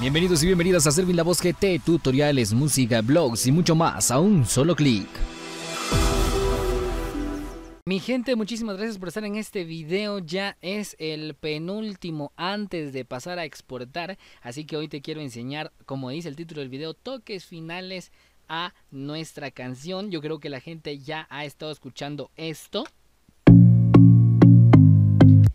Bienvenidos y bienvenidas a Servin la Voz GT, tutoriales, música, blogs y mucho más a un solo clic. Mi gente, muchísimas gracias por estar en este video, ya es el penúltimo antes de pasar a exportar, así que hoy te quiero enseñar, como dice el título del video, toques finales a nuestra canción. Yo creo que la gente ya ha estado escuchando esto.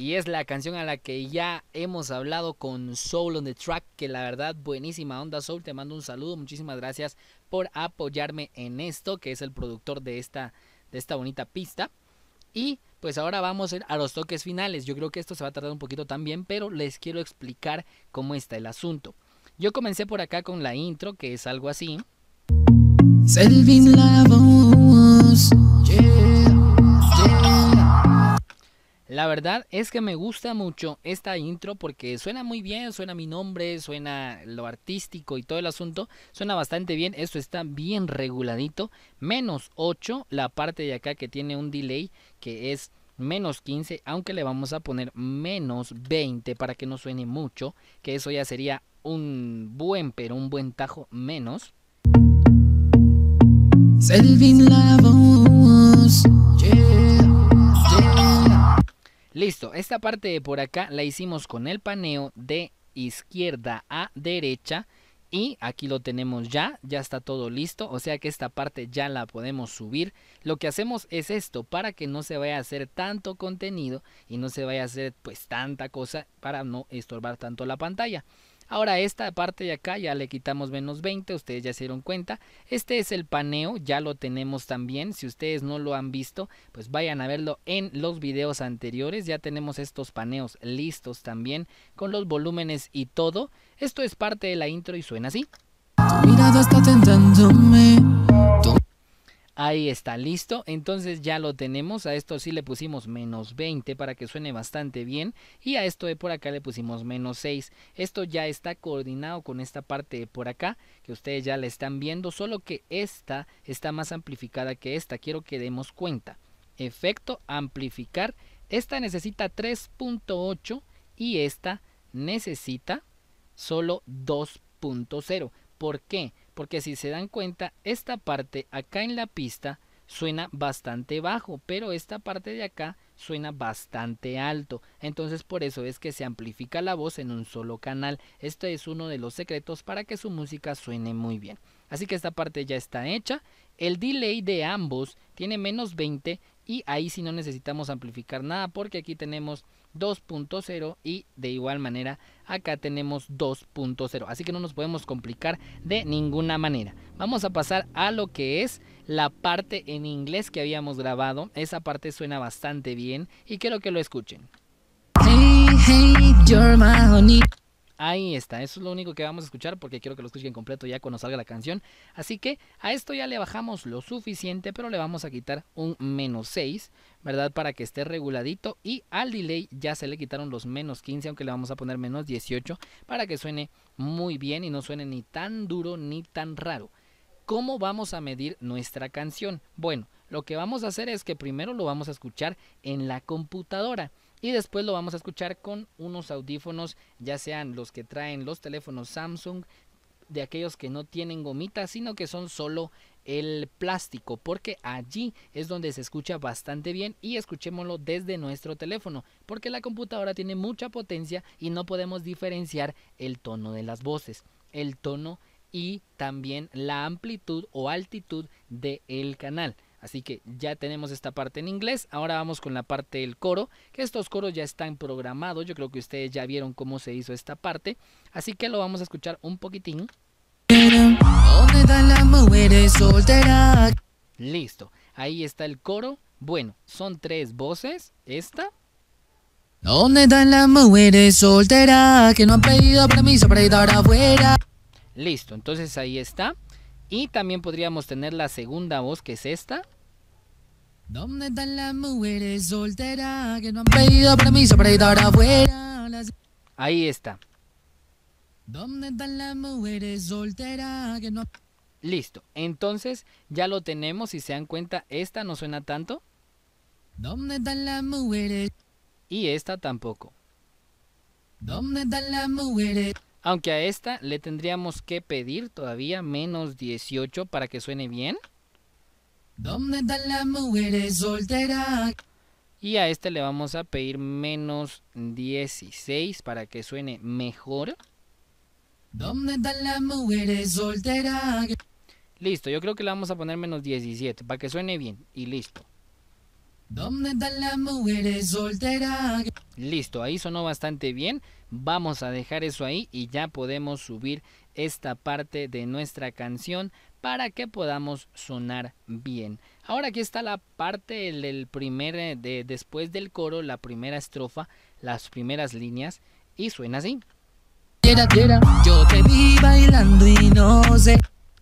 Y es la canción a la que ya hemos hablado con Soul on the Track, que la verdad buenísima onda Soul, te mando un saludo, muchísimas gracias por apoyarme en esto, que es el productor de esta, de esta bonita pista. Y pues ahora vamos a los toques finales, yo creo que esto se va a tardar un poquito también, pero les quiero explicar cómo está el asunto. Yo comencé por acá con la intro, que es algo así. Selvin la voz, la verdad es que me gusta mucho esta intro porque suena muy bien, suena mi nombre, suena lo artístico y todo el asunto, suena bastante bien, esto está bien reguladito, menos 8, la parte de acá que tiene un delay que es menos 15, aunque le vamos a poner menos 20 para que no suene mucho, que eso ya sería un buen, pero un buen tajo menos. Selvin la Listo, esta parte de por acá la hicimos con el paneo de izquierda a derecha. Y aquí lo tenemos ya, ya está todo listo, o sea que esta parte ya la podemos subir. Lo que hacemos es esto, para que no se vaya a hacer tanto contenido y no se vaya a hacer pues tanta cosa para no estorbar tanto la pantalla. Ahora esta parte de acá ya le quitamos menos 20, ustedes ya se dieron cuenta. Este es el paneo, ya lo tenemos también. Si ustedes no lo han visto, pues vayan a verlo en los videos anteriores. Ya tenemos estos paneos listos también con los volúmenes y todo. Esto es parte de la intro y suena así. está tentándome Ahí está, listo. Entonces ya lo tenemos. A esto sí le pusimos menos 20 para que suene bastante bien. Y a esto de por acá le pusimos menos 6. Esto ya está coordinado con esta parte de por acá que ustedes ya la están viendo. Solo que esta está más amplificada que esta. Quiero que demos cuenta. Efecto, amplificar. Esta necesita 3.8 y esta necesita solo 2.0. ¿Por qué? porque si se dan cuenta, esta parte acá en la pista suena bastante bajo, pero esta parte de acá suena bastante alto. Entonces por eso es que se amplifica la voz en un solo canal. Este es uno de los secretos para que su música suene muy bien. Así que esta parte ya está hecha. El delay de ambos tiene menos 20 y ahí si sí no necesitamos amplificar nada porque aquí tenemos 2.0 y de igual manera acá tenemos 2.0 así que no nos podemos complicar de ninguna manera vamos a pasar a lo que es la parte en inglés que habíamos grabado esa parte suena bastante bien y quiero que lo escuchen hey, hey, Ahí está, eso es lo único que vamos a escuchar porque quiero que lo escuchen completo ya cuando salga la canción. Así que a esto ya le bajamos lo suficiente, pero le vamos a quitar un menos 6, ¿verdad? Para que esté reguladito. Y al delay ya se le quitaron los menos 15, aunque le vamos a poner menos 18 para que suene muy bien y no suene ni tan duro ni tan raro. ¿Cómo vamos a medir nuestra canción? Bueno, lo que vamos a hacer es que primero lo vamos a escuchar en la computadora y después lo vamos a escuchar con unos audífonos, ya sean los que traen los teléfonos Samsung, de aquellos que no tienen gomita, sino que son solo el plástico, porque allí es donde se escucha bastante bien y escuchémoslo desde nuestro teléfono, porque la computadora tiene mucha potencia y no podemos diferenciar el tono de las voces, el tono y también la amplitud o altitud del canal. Así que ya tenemos esta parte en inglés. Ahora vamos con la parte del coro, que estos coros ya están programados. Yo creo que ustedes ya vieron cómo se hizo esta parte. Así que lo vamos a escuchar un poquitín. Listo, ahí está el coro. Bueno, son tres voces. Esta. ¿Dónde dan las mujeres solteras que no han pedido permiso para ir afuera? Listo, entonces ahí está. Y también podríamos tener la segunda voz que es esta. ¿Dónde están las mujeres solteras que no han pedido permiso para ir afuera? Las... Ahí está. ¿Dónde están las mujeres solteras que no Listo, entonces ya lo tenemos, si se dan cuenta, esta no suena tanto. ¿Dónde están las mujeres? Y esta tampoco. ¿Dónde están las mujeres? Aunque a esta le tendríamos que pedir todavía menos 18 para que suene bien. Y a este le vamos a pedir menos 16 para que suene mejor. Listo, yo creo que le vamos a poner menos 17 para que suene bien y listo. ¿Dónde Listo, ahí sonó bastante bien. Vamos a dejar eso ahí y ya podemos subir esta parte de nuestra canción para que podamos sonar bien. Ahora aquí está la parte del primer eh, de después del coro, la primera estrofa, las primeras líneas y suena así. Yo te vi bailando no sé.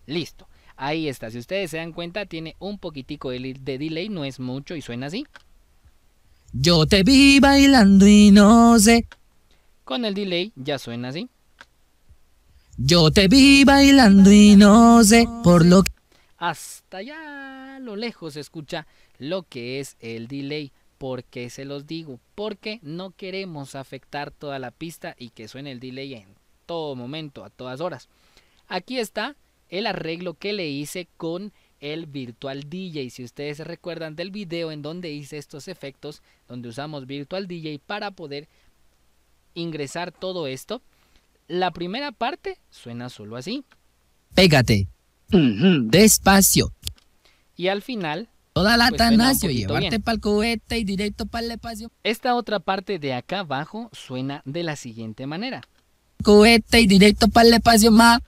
Listo. Ahí está. Si ustedes se dan cuenta, tiene un poquitico de delay, no es mucho y suena así. Yo te vi bailando y no sé. Con el delay ya suena así. Yo te vi bailando y no sé por lo que... Hasta allá a lo lejos se escucha lo que es el delay. ¿Por qué se los digo? Porque no queremos afectar toda la pista y que suene el delay en todo momento, a todas horas. Aquí está el arreglo que le hice con el Virtual DJ. Si ustedes se recuerdan del video en donde hice estos efectos, donde usamos Virtual DJ para poder ingresar todo esto, la primera parte suena solo así. Pégate. Despacio. Y al final... Toda la pues tanacio, llevarte para el cohete y directo para el espacio. Esta otra parte de acá abajo suena de la siguiente manera. Cohete y directo para el espacio más.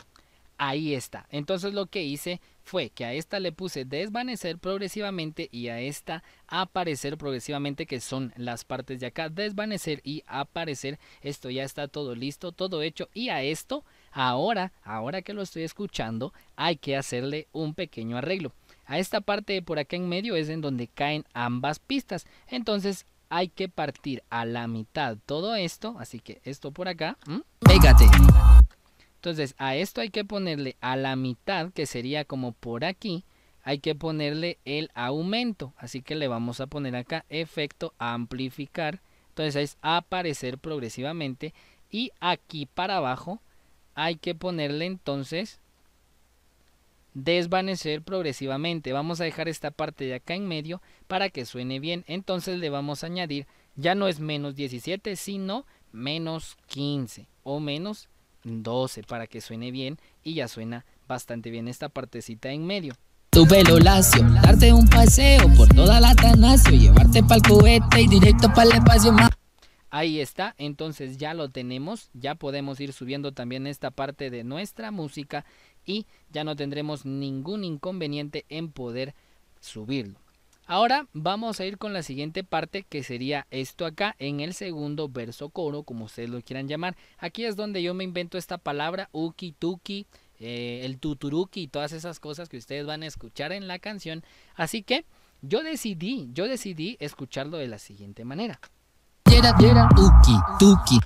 Ahí está. Entonces lo que hice fue que a esta le puse desvanecer progresivamente y a esta aparecer progresivamente que son las partes de acá desvanecer y aparecer esto ya está todo listo todo hecho y a esto ahora ahora que lo estoy escuchando hay que hacerle un pequeño arreglo a esta parte de por acá en medio es en donde caen ambas pistas entonces hay que partir a la mitad todo esto así que esto por acá pégate entonces a esto hay que ponerle a la mitad, que sería como por aquí, hay que ponerle el aumento. Así que le vamos a poner acá efecto amplificar. Entonces es aparecer progresivamente. Y aquí para abajo hay que ponerle entonces desvanecer progresivamente. Vamos a dejar esta parte de acá en medio para que suene bien. Entonces le vamos a añadir, ya no es menos 17, sino menos 15 o menos 12 para que suene bien y ya suena bastante bien esta partecita en medio. darte un paseo por toda Ahí está, entonces ya lo tenemos, ya podemos ir subiendo también esta parte de nuestra música y ya no tendremos ningún inconveniente en poder subirlo. Ahora vamos a ir con la siguiente parte que sería esto acá en el segundo verso coro, como ustedes lo quieran llamar. Aquí es donde yo me invento esta palabra, uki tuki, eh, el tuturuki y todas esas cosas que ustedes van a escuchar en la canción. Así que yo decidí, yo decidí escucharlo de la siguiente manera. Uki tuki.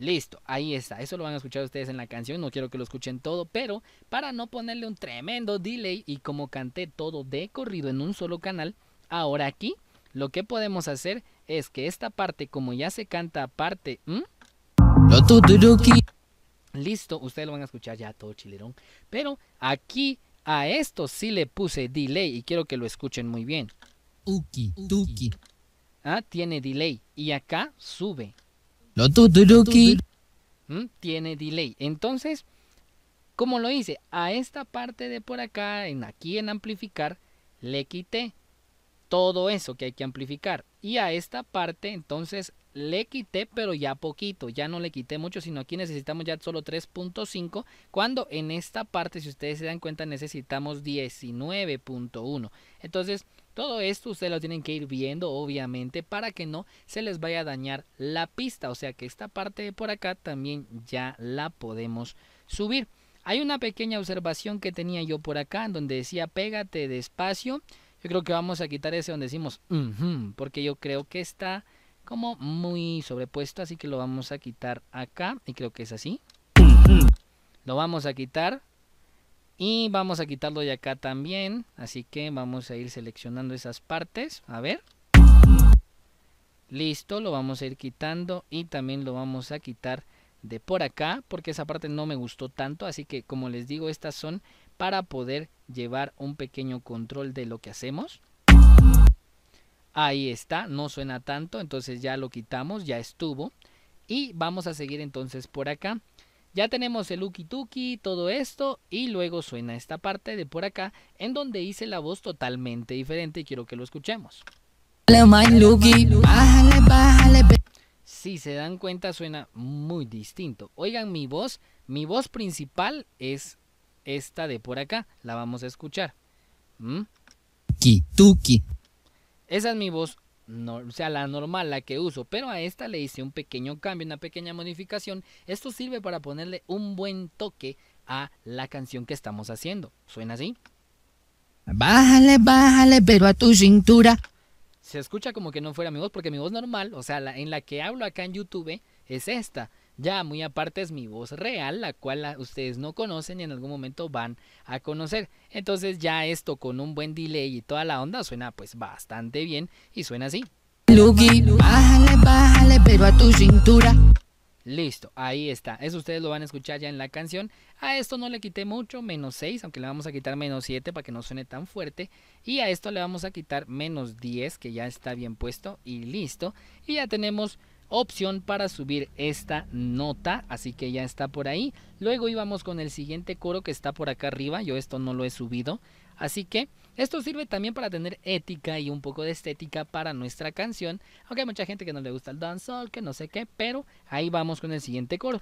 Listo, ahí está. Eso lo van a escuchar ustedes en la canción. No quiero que lo escuchen todo, pero para no ponerle un tremendo delay y como canté todo de corrido en un solo canal, Ahora aquí lo que podemos hacer es que esta parte, como ya se canta aparte. Listo, ustedes lo van a escuchar ya todo chilerón. Pero aquí a esto sí le puse delay y quiero que lo escuchen muy bien. Ah, tiene delay. Y acá sube. Tiene delay. Entonces, como lo hice? A esta parte de por acá, en aquí en amplificar, le quité todo eso que hay que amplificar. Y a esta parte entonces le quité, pero ya poquito, ya no le quité mucho, sino aquí necesitamos ya solo 3.5, cuando en esta parte, si ustedes se dan cuenta, necesitamos 19.1. Entonces, todo esto ustedes lo tienen que ir viendo, obviamente, para que no se les vaya a dañar la pista, o sea que esta parte de por acá también ya la podemos subir. Hay una pequeña observación que tenía yo por acá, en donde decía pégate despacio. Yo creo que vamos a quitar ese donde decimos, porque yo creo que está como muy sobrepuesto, así que lo vamos a quitar acá, y creo que es así. Lo vamos a quitar, y vamos a quitarlo de acá también, así que vamos a ir seleccionando esas partes, a ver. Listo, lo vamos a ir quitando y también lo vamos a quitar de por acá, porque esa parte no me gustó tanto, así que como les digo, estas son para poder llevar un pequeño control de lo que hacemos. Ahí está, no suena tanto, entonces ya lo quitamos, ya estuvo. Y vamos a seguir entonces por acá. Ya tenemos el uki tuki, todo esto, y luego suena esta parte de por acá, en donde hice la voz totalmente diferente y quiero que lo escuchemos. Si se dan cuenta, suena muy distinto. Oigan, mi voz, mi voz principal es esta de por acá. La vamos a escuchar. Kituki, ¿Mm? Esa es mi voz, no, o sea, la normal, la que uso, pero a esta le hice un pequeño cambio, una pequeña modificación. Esto sirve para ponerle un buen toque a la canción que estamos haciendo. ¿Suena así? Bájale, bájale, pero a tu cintura. Se escucha como que no fuera mi voz, porque mi voz normal, o sea, en la que hablo acá en YouTube, es esta. Ya muy aparte es mi voz real, la cual ah, ustedes no conocen y en algún momento van a conocer. Entonces ya esto con un buen delay y toda la onda suena pues bastante bien y suena así. bájale, bájale, pero a tu cintura. Listo, ahí está. Eso ustedes lo van a escuchar ya en la canción. A esto no le quité mucho, menos 6, aunque le vamos a quitar menos 7 para que no suene tan fuerte. Y a esto le vamos a quitar menos 10, que ya está bien puesto y listo. Y ya tenemos opción para subir esta nota, así que ya está por ahí. Luego íbamos con el siguiente coro que está por acá arriba, yo esto no lo he subido, así que esto sirve también para tener ética y un poco de estética para nuestra canción, aunque hay mucha gente que no le gusta el dancehall, que no sé qué, pero ahí vamos con el siguiente coro.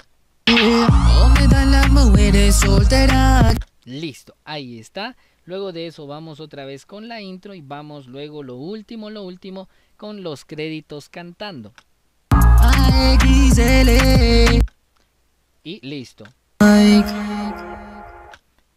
Listo, ahí está. Luego de eso vamos otra vez con la intro y vamos luego lo último, lo último con los créditos cantando. Y listo.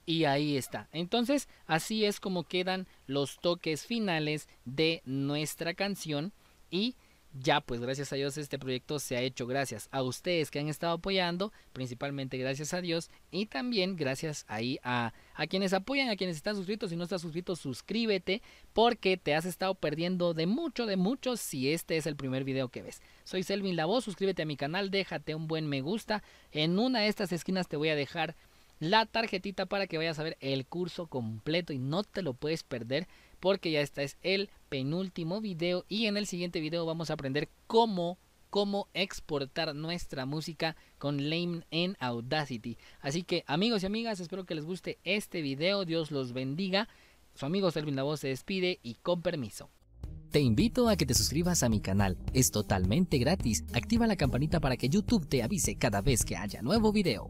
Y ahí está. Entonces, así es como quedan los toques finales de nuestra canción. Y ya pues gracias a Dios este proyecto se ha hecho gracias a ustedes que han estado apoyando, principalmente gracias a Dios y también gracias ahí a, a quienes apoyan, a quienes están suscritos. Si no estás suscrito, suscríbete porque te has estado perdiendo de mucho, de mucho si este es el primer video que ves. Soy Selvin La suscríbete a mi canal, déjate un buen me gusta. En una de estas esquinas te voy a dejar la tarjetita para que vayas a ver el curso completo y no te lo puedes perder porque ya está es el penúltimo video y en el siguiente video vamos a aprender cómo cómo exportar nuestra música con Lame en Audacity. Así que amigos y amigas, espero que les guste este video, Dios los bendiga. Su amigo Selvin La Voz se despide y con permiso. Te invito a que te suscribas a mi canal, es totalmente gratis. Activa la campanita para que YouTube te avise cada vez que haya nuevo video.